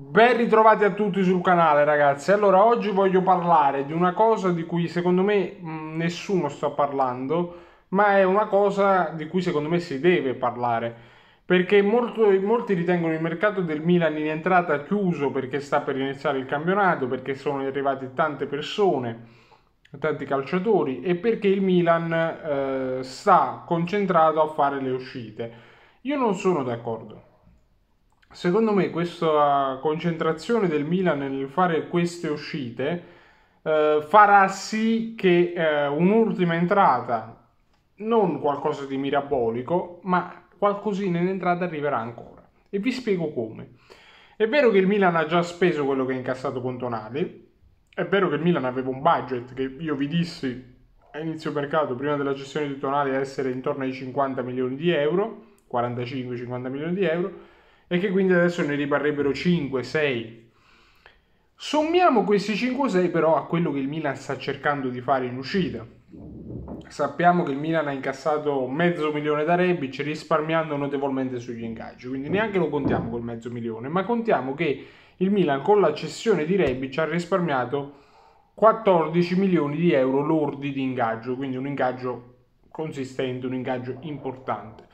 Ben ritrovati a tutti sul canale ragazzi, allora oggi voglio parlare di una cosa di cui secondo me mm, nessuno sta parlando, ma è una cosa di cui secondo me si deve parlare, perché molto, molti ritengono il mercato del Milan in entrata chiuso perché sta per iniziare il campionato, perché sono arrivate tante persone, tanti calciatori e perché il Milan eh, sta concentrato a fare le uscite. Io non sono d'accordo, Secondo me questa concentrazione del Milan nel fare queste uscite eh, farà sì che eh, un'ultima entrata, non qualcosa di mirabolico, ma qualcosina in entrata arriverà ancora. E vi spiego come. È vero che il Milan ha già speso quello che ha incassato con Tonali, è vero che il Milan aveva un budget che io vi dissi a inizio mercato, prima della gestione di Tonali, essere intorno ai 50 milioni di euro, 45-50 milioni di euro, e che quindi adesso ne riparrebbero 5, 6. Sommiamo questi 5 6 però a quello che il Milan sta cercando di fare in uscita. Sappiamo che il Milan ha incassato mezzo milione da Rebic risparmiando notevolmente sugli ingaggi, quindi neanche lo contiamo col mezzo milione, ma contiamo che il Milan con la cessione di Rebic ha risparmiato 14 milioni di euro lordi di ingaggio, quindi un ingaggio consistente, un ingaggio importante.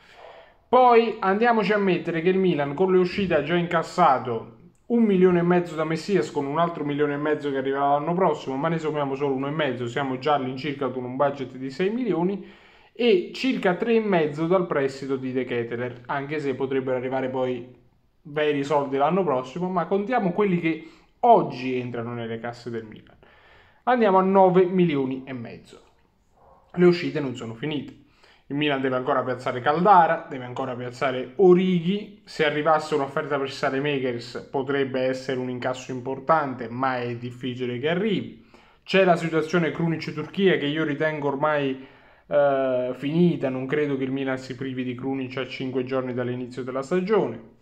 Poi andiamoci a mettere che il Milan con le uscite ha già incassato un milione e mezzo da Messias con un altro milione e mezzo che arriverà l'anno prossimo, ma ne sommiamo solo uno e mezzo, siamo già all'incirca con un budget di 6 milioni e circa e mezzo dal prestito di De Keteler, anche se potrebbero arrivare poi veri soldi l'anno prossimo, ma contiamo quelli che oggi entrano nelle casse del Milan. Andiamo a 9 milioni e mezzo. Le uscite non sono finite. Il Milan deve ancora piazzare Caldara, deve ancora piazzare Orighi. Se arrivasse un'offerta per Makers potrebbe essere un incasso importante, ma è difficile che arrivi. C'è la situazione Krunic-Turchia che io ritengo ormai eh, finita, non credo che il Milan si privi di Krunic a 5 giorni dall'inizio della stagione.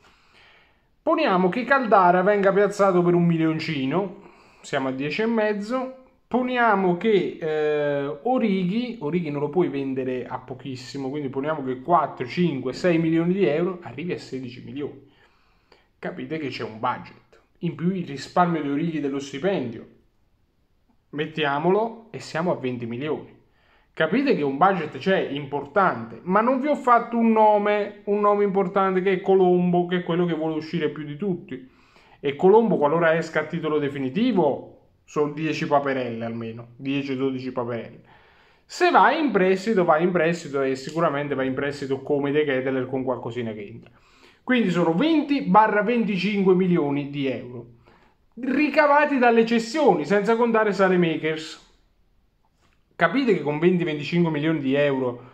Poniamo che Caldara venga piazzato per un milioncino, siamo a 10,5 Poniamo che eh, Orighi, Orighi non lo puoi vendere a pochissimo, quindi poniamo che 4, 5, 6 milioni di euro arrivi a 16 milioni. Capite che c'è un budget. In più il risparmio di Orighi dello stipendio. Mettiamolo e siamo a 20 milioni. Capite che un budget c'è importante, ma non vi ho fatto un nome, un nome importante che è Colombo, che è quello che vuole uscire più di tutti. E Colombo, qualora esca a titolo definitivo, sono 10 paperelle almeno, 10-12 paperelle. Se vai in prestito, vai in prestito e sicuramente vai in prestito come De Kettler con qualcosina che entra. Quindi sono 20-25 milioni di euro ricavati dalle cessioni, senza contare sale makers. Capite che con 20-25 milioni di euro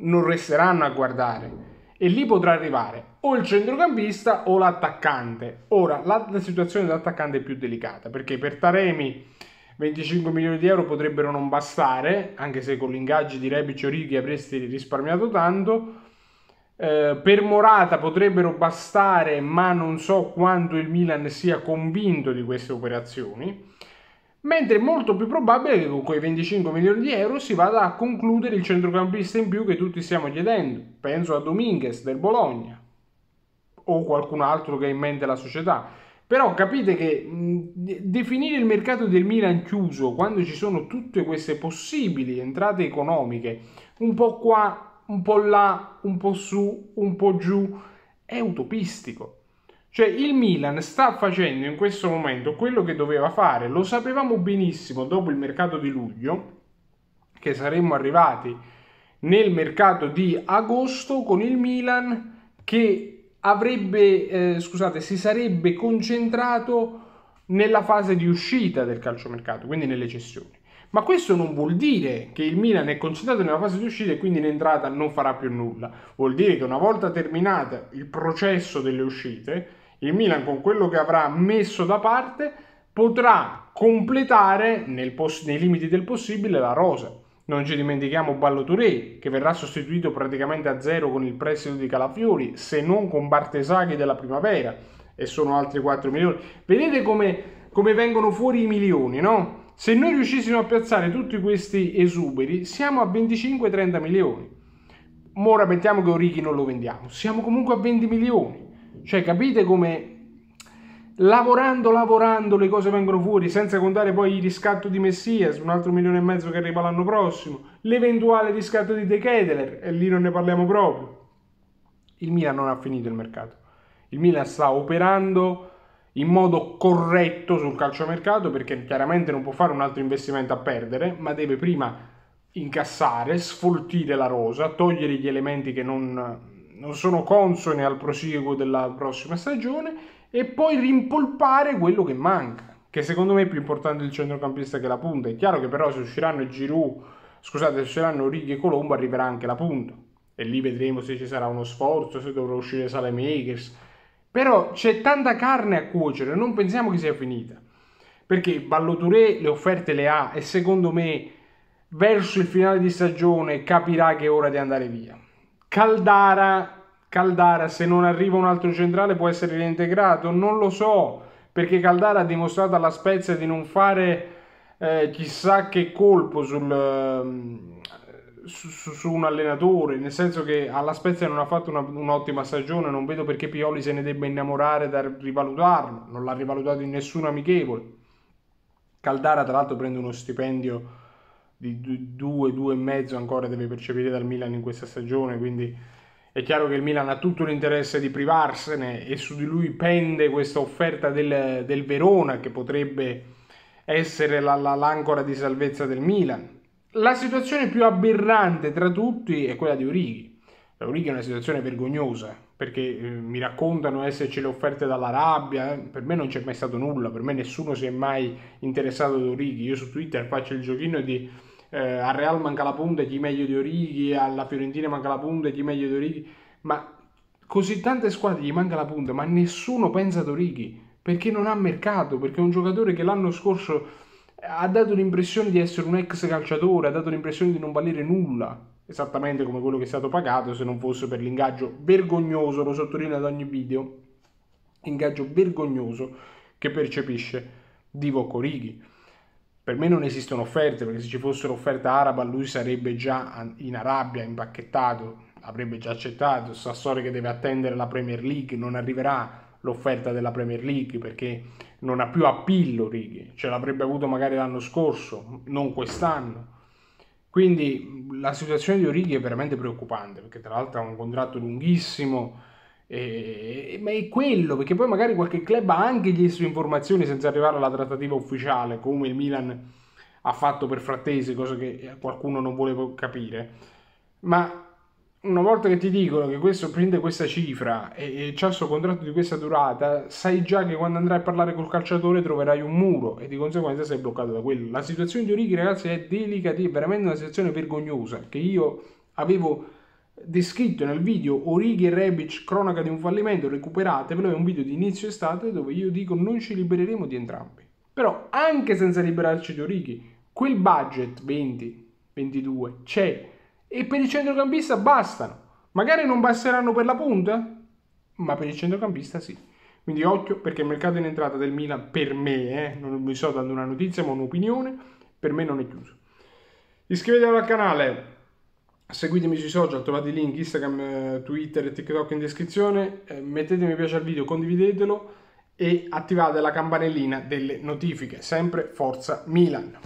non resteranno a guardare e lì potrà arrivare o il centrocampista o l'attaccante. Ora, la, la situazione dell'attaccante è più delicata perché per Taremi 25 milioni di euro potrebbero non bastare, anche se con l'ingaggi di Rebic o Righi avresti risparmiato tanto. Eh, per Morata potrebbero bastare, ma non so quanto il Milan sia convinto di queste operazioni mentre è molto più probabile che con quei 25 milioni di euro si vada a concludere il centrocampista in più che tutti stiamo chiedendo, penso a Dominguez del Bologna o qualcun altro che ha in mente la società. Però capite che mh, definire il mercato del Milan chiuso quando ci sono tutte queste possibili entrate economiche, un po' qua, un po' là, un po' su, un po' giù, è utopistico. Cioè il Milan sta facendo in questo momento quello che doveva fare, lo sapevamo benissimo dopo il mercato di luglio, che saremmo arrivati nel mercato di agosto con il Milan che avrebbe, eh, scusate, si sarebbe concentrato nella fase di uscita del calciomercato, quindi nelle cessioni. Ma questo non vuol dire che il Milan è concentrato nella fase di uscita e quindi in entrata non farà più nulla. Vuol dire che una volta terminato il processo delle uscite, il Milan con quello che avrà messo da parte potrà completare poss- nei limiti del possibile la rosa. Non ci dimentichiamo Ballo Touré, che verrà sostituito praticamente a zero con il prestito di Calafiori, se non con Bartesaghi della primavera e sono altri 4 milioni. Vedete come, come vengono fuori i milioni, no? Se noi riuscissimo a piazzare tutti questi esuberi, siamo a 25-30 milioni. Ora mettiamo che Origi non lo vendiamo, siamo comunque a 20 milioni. Cioè, capite come lavorando, lavorando le cose vengono fuori, senza contare poi il riscatto di Messias, un altro milione e mezzo che arriva l'anno prossimo, l'eventuale riscatto di De Kedler, e lì non ne parliamo proprio. Il Milan non ha finito il mercato. Il Milan sta operando in modo corretto sul calciomercato perché chiaramente non può fare un altro investimento a perdere, ma deve prima incassare, sfoltire la rosa, togliere gli elementi che non, non sono consone al prosieguo della prossima stagione e poi rimpolpare quello che manca, che secondo me è più importante il centrocampista che la punta. È chiaro che però se usciranno Giroud, scusate, se usciranno Righi e Colombo arriverà anche la punta e lì vedremo se ci sarà uno sforzo, se dovrà uscire Salamakers. Però c'è tanta carne a cuocere, non pensiamo che sia finita. Perché Balloturé le offerte le ha e secondo me verso il finale di stagione capirà che è ora di andare via Caldara, Caldara, se non arriva un altro centrale può essere reintegrato, non lo so, perché Caldara ha dimostrato alla Spezia di non fare eh, chissà che colpo sul, ehm, su, su, un allenatore, nel senso che alla Spezia non ha fatto un'ottima stagione, non vedo perché Pioli se ne debba innamorare da rivalutarlo, non l'ha rivalutato in nessun amichevole. Caldara tra l'altro prende uno stipendio di 2, 2,5 ancora deve percepire dal Milan in questa stagione, quindi è chiaro che il Milan ha tutto l'interesse di privarsene e su di lui pende questa offerta del, del Verona che potrebbe essere la, la, l'ancora di salvezza del Milan. La situazione più aberrante tra tutti è quella di Urighi. Urighi è una situazione vergognosa perché eh, mi raccontano esserci le offerte dall'Arabia, eh, per me non c'è mai stato nulla, per me nessuno si è mai interessato ad Urighi. Io su Twitter faccio il giochino di eh, al Real manca la punta chi meglio di Orighi, alla Fiorentina manca la punta chi meglio di Orighi, ma così tante squadre gli manca la punta, ma nessuno pensa ad Orighi, perché non ha mercato, perché è un giocatore che l'anno scorso ha dato l'impressione di essere un ex calciatore, ha dato l'impressione di non valere nulla, esattamente come quello che è stato pagato se non fosse per l'ingaggio vergognoso, lo sottolineo ad ogni video, ingaggio vergognoso che percepisce Divo Corighi. Per me non esistono offerte, perché se ci fosse un'offerta araba lui sarebbe già in Arabia, impacchettato, avrebbe già accettato. Sassori che deve attendere la Premier League, non arriverà l'offerta della Premier League perché non ha più appillo, Righi Ce l'avrebbe avuto magari l'anno scorso, non quest'anno. Quindi la situazione di Origi è veramente preoccupante perché tra l'altro ha un contratto lunghissimo, e, eh, ma è quello, perché poi magari qualche club ha anche chiesto informazioni senza arrivare alla trattativa ufficiale, come il Milan ha fatto per Frattesi, cosa che eh, qualcuno non vuole capire. Ma una volta che ti dicono che questo prende questa cifra e, e c'ha il suo contratto di questa durata, sai già che quando andrai a parlare col calciatore troverai un muro e di conseguenza sei bloccato da quello. La situazione di Orighi, ragazzi, è delicata, è veramente una situazione vergognosa che io avevo descritto nel video Orighi e Rebic cronaca di un fallimento recuperatevelo è un video di inizio estate dove io dico non ci libereremo di entrambi però anche senza liberarci di Orighi quel budget 20 22 c'è e per il centrocampista bastano magari non basteranno per la punta ma per il centrocampista sì quindi occhio perché il mercato in entrata del Milan per me eh, non mi sto dando una notizia ma un'opinione per me non è chiuso iscrivetevi al canale seguitemi sui social, trovate i link Instagram, eh, Twitter e TikTok in descrizione, eh, mettete mi piace al video, condividetelo e attivate la campanellina delle notifiche, sempre Forza Milan!